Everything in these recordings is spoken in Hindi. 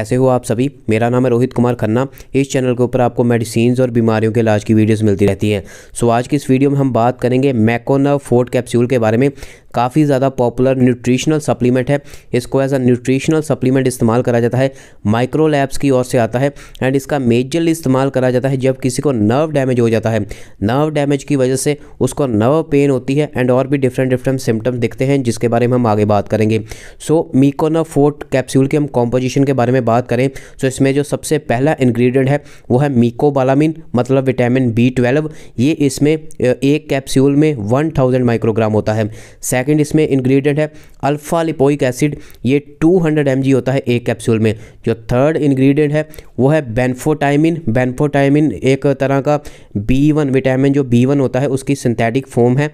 कैसे हो आप सभी मेरा नाम है रोहित कुमार खन्ना इस चैनल के ऊपर आपको मेडिसिन और बीमारियों के इलाज की वीडियोस मिलती रहती हैं सो आज की इस वीडियो में हम बात करेंगे मैकोनव फोर्ट कैप्सूल के बारे में काफ़ी ज़्यादा पॉपुलर न्यूट्रिशनल सप्लीमेंट है इसको एज अ न्यूट्रिशनल सप्लीमेंट इस्तेमाल करा जाता है माइक्रो लैब्स की ओर से आता है एंड इसका मेजरली इस्तेमाल करा जाता है जब किसी को नर्व डैमेज हो जाता है नर्व डैमेज की वजह से उसको नर्व पेन होती है एंड और भी डिफरेंट डिफरेंट सिम्टम दिखते हैं जिसके बारे में हम आगे बात करेंगे सो मीकोना फोर्ट कैप्सूल के हम कॉम्पोजिशन के बारे में बात करें तो इसमें जो सबसे पहला इन्ग्रीडियंट है वो है मीकोबालामिन मतलब विटामिन बी ट्वेल्व ये इसमें एक कैप्सूल में वन थाउजेंड माइक्रोग्राम होता है सेकंड इसमें इंग्रेडिएंट है अल्फ़ा लिपोइक एसिड ये 200 हंड्रेड होता है एक कैप्सूल में जो थर्ड इंग्रेडिएंट है वो है बेनफोटाइमिन बेनफोटाइमिन एक तरह का बी वन विटामिन जो बी वन होता है उसकी सिंथेटिक फॉर्म है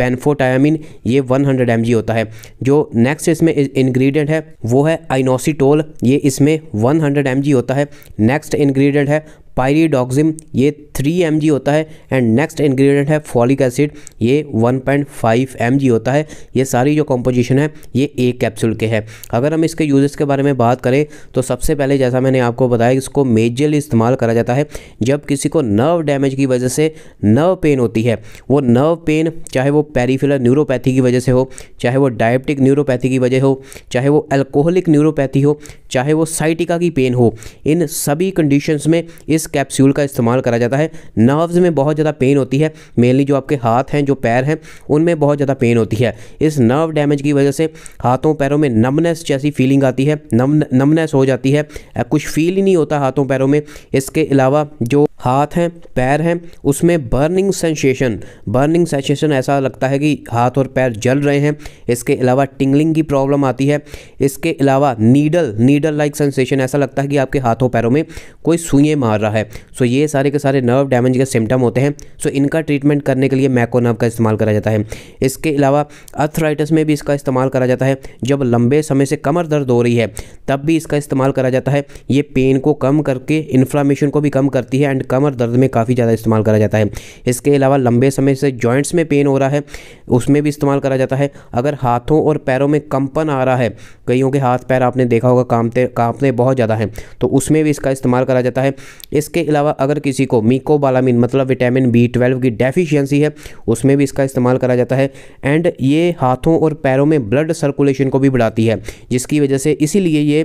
बेनफोटाइमिन ये 100 हंड्रेड होता है जो नेक्स्ट इसमें इंग्रेडिएंट है वो है आइनोसीटोल ये इसमें 100 हंड्रेड होता है नेक्स्ट इन्ग्रीडियंट है पायरीडॉक्सिम ये थ्री एम होता है एंड नेक्स्ट इन्ग्रीडियंट है फॉलिक एसिड ये वन पॉइंट फाइव एम होता है ये सारी जो कॉम्पोजिशन है ये एक कैप्सूल के है अगर हम इसके यूजेस के बारे में बात करें तो सबसे पहले जैसा मैंने आपको बताया इसको मेजरली इस्तेमाल करा जाता है जब किसी को नर्व डैमेज की वजह से नर्व पेन होती है वो नर्व पेन चाहे वो पेरीफिलर न्यूरोपैथी की वजह से हो चाहे वो डायबिटिक न्यूरोपैथी की वजह हो चाहे वो एल्कोहलिक न्यूरोपैथी हो चाहे वो साइटिका की पेन हो इन सभी कंडीशंस में इस इस कैप्सूल का इस्तेमाल करा जाता है नर्व्स में बहुत ज़्यादा पेन होती है मेनली जो आपके हाथ हैं जो पैर हैं उनमें बहुत ज़्यादा पेन होती है इस नर्व डैमेज की वजह से हाथों पैरों में नमनेस जैसी फीलिंग आती है नम नमनेस हो जाती है कुछ फील ही नहीं होता हाथों पैरों में इसके अलावा जो हाथ हैं पैर हैं उसमें बर्निंग सेंसेशन बर्निंग सेंसेशन ऐसा लगता है कि हाथ और पैर जल रहे हैं इसके अलावा टिंगलिंग की प्रॉब्लम आती है इसके अलावा नीडल नीडल लाइक सेंसेशन ऐसा लगता है कि आपके हाथों पैरों में कोई सुइए मार रहा है सो ये सारे के सारे नर्व डैमेज के सिम्टम होते हैं सो इनका ट्रीटमेंट करने के लिए मैको नर्व का इस्तेमाल करा जाता है इसके अलावा अर्थराइटस में भी इसका इस्तेमाल करा जाता है जब लंबे समय से कमर दर्द हो रही है तब भी इसका इस्तेमाल करा जाता है ये पेन को कम करके इन्फ्लामेशन को भी कम करती है एंड कमर दर्द में काफ़ी ज़्यादा इस्तेमाल करा जाता है इसके अलावा लंबे समय से जॉइंट्स में पेन हो रहा है उसमें भी इस्तेमाल करा जाता है अगर हाथों और पैरों में कंपन आ रहा है कईयों के हाथ पैर आपने देखा होगा कांपते कांपते बहुत ज़्यादा हैं तो उसमें भी इसका इस्तेमाल करा जाता है इसके अलावा अगर किसी को मीकोबालामिन मतलब विटामिन बी ट्वेल्व की डेफिशियंसी है उसमें भी इसका इस्तेमाल करा जाता है एंड ये हाथों और पैरों में ब्लड सर्कुलेशन को भी बढ़ाती है जिसकी वजह से इसीलिए ये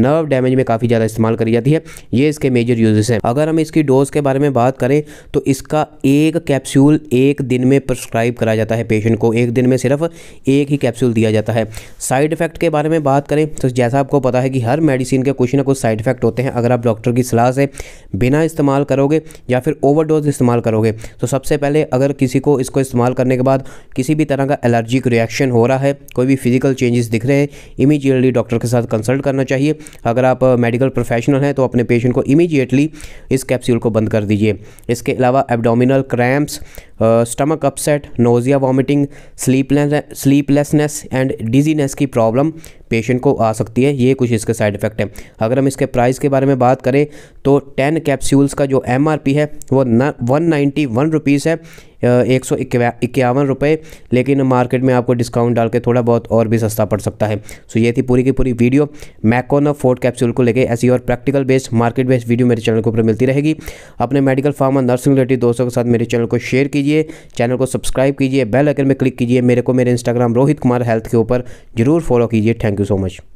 नर्व डैमेज में काफ़ी ज़्यादा इस्तेमाल करी जाती है ये इसके मेजर यूजेस हैं अगर हम इसकी डोज़ के बारे में बात करें तो इसका एक कैप्सूल एक दिन में प्रस्क्राइब करा जाता है पेशेंट को एक दिन में सिर्फ एक ही कैप्सूल दिया जाता है साइड इफ़ेक्ट के बारे में बात करें तो जैसा आपको पता है कि हर मेडिसिन के कुछ ना कुछ साइड इफ़ेक्ट होते हैं अगर आप डॉक्टर की सलाह से बिना इस्तेमाल करोगे या फिर डोज इस्तेमाल करोगे तो सबसे पहले अगर किसी को इसको इस्तेमाल करने के बाद किसी भी तरह का एलर्जिक रिएक्शन हो रहा है कोई भी फिजिकल चेंजेस दिख रहे हैं इमीजिएटली डॉक्टर के साथ कंसल्ट करना चाहिए अगर आप मेडिकल प्रोफेशनल हैं तो अपने पेशेंट को इमीजिएटली इस कैप्सूल को बंद कर दीजिए इसके अलावा abdominal cramps stomach upset nausea vomiting sleeplessness and dizziness की प्रॉब्लम पेशेंट को आ सकती है ये कुछ इसके साइड इफेक्ट हैं अगर हम इसके प्राइस के बारे में बात करें तो टेन कैप्सूल्स का जो एम है वो न वन नाइन्टी वन रुपीज़ है एक सौ इक्यावन रुपये लेकिन मार्केट में आपको डिस्काउंट डाल के थोड़ा बहुत और भी सस्ता पड़ सकता है सो ये थी पूरी की पूरी वीडियो मैकोना फोर्ट कैप्सूल को लेके ऐसी और practical based market based video मेरे चैनल के ऊपर मिलती रहेगी अपने मेडिकल फार्म और नर्सिंग रिलेटेड दोस्तों के साथ मेरे चैनल को शेयर कीजिए कीजिए चैनल को सब्सक्राइब कीजिए बेल आइकन में क्लिक कीजिए मेरे को मेरे इंस्टाग्राम रोहित कुमार हेल्थ के ऊपर जरूर फॉलो कीजिए थैंक यू सो मच